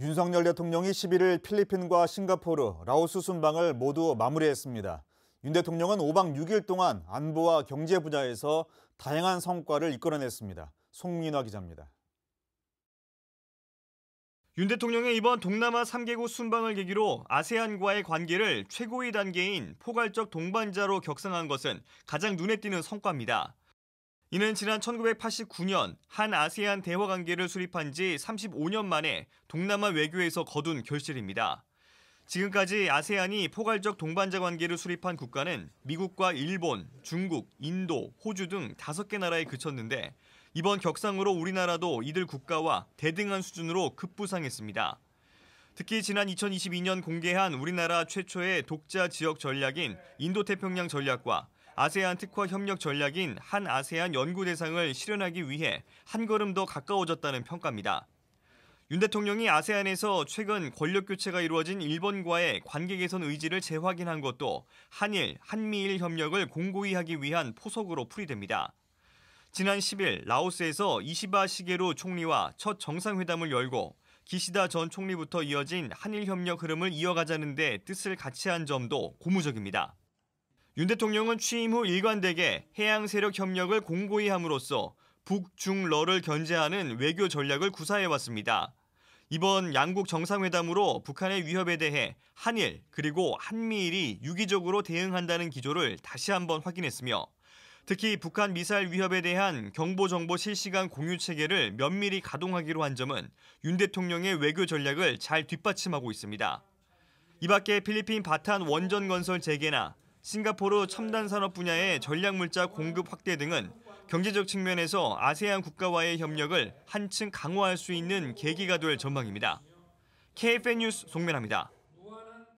윤석열 대통령이 11일 필리핀과 싱가포르, 라오스 순방을 모두 마무리했습니다. 윤 대통령은 5박 6일 동안 안보와 경제 분야에서 다양한 성과를 이끌어냈습니다. 송민화 기자입니다. 윤 대통령의 이번 동남아 3개국 순방을 계기로 아세안과의 관계를 최고의 단계인 포괄적 동반자로 격상한 것은 가장 눈에 띄는 성과입니다. 이는 지난 1989년 한 아세안 대화 관계를 수립한 지 35년 만에 동남아 외교에서 거둔 결실입니다. 지금까지 아세안이 포괄적 동반자 관계를 수립한 국가는 미국과 일본, 중국, 인도, 호주 등 다섯 개 나라에 그쳤는데 이번 격상으로 우리나라도 이들 국가와 대등한 수준으로 급부상했습니다. 특히 지난 2022년 공개한 우리나라 최초의 독자 지역 전략인 인도태평양 전략과 아세안 특화 협력 전략인 한 아세안 연구 대상을 실현하기 위해 한 걸음 더 가까워졌다는 평가입니다. 윤 대통령이 아세안에서 최근 권력 교체가 이루어진 일본과의 관계 개선 의지를 재확인한 것도 한일, 한미일 협력을 공고히 하기 위한 포석으로 풀이됩니다. 지난 10일 라오스에서 이시바 시게로 총리와 첫 정상회담을 열고 기시다 전 총리부터 이어진 한일 협력 흐름을 이어가자는 데 뜻을 같이 한 점도 고무적입니다. 윤 대통령은 취임 후 일관되게 해양 세력 협력을 공고히 함으로써 북중러를 견제하는 외교 전략을 구사해왔습니다. 이번 양국 정상회담으로 북한의 위협에 대해 한일 그리고 한미일이 유기적으로 대응한다는 기조를 다시 한번 확인했으며 특히 북한 미사일 위협에 대한 경보 정보 실시간 공유 체계를 면밀히 가동하기로 한 점은 윤 대통령의 외교 전략을 잘 뒷받침하고 있습니다. 이 밖에 필리핀 바탄 원전 건설 재개나 싱가포르 첨단 산업 분야의 전략물자 공급 확대 등은 경제적 측면에서 아세안 국가와의 협력을 한층 강화할 수 있는 계기가 될 전망입니다. KFN 뉴스 송면합니다.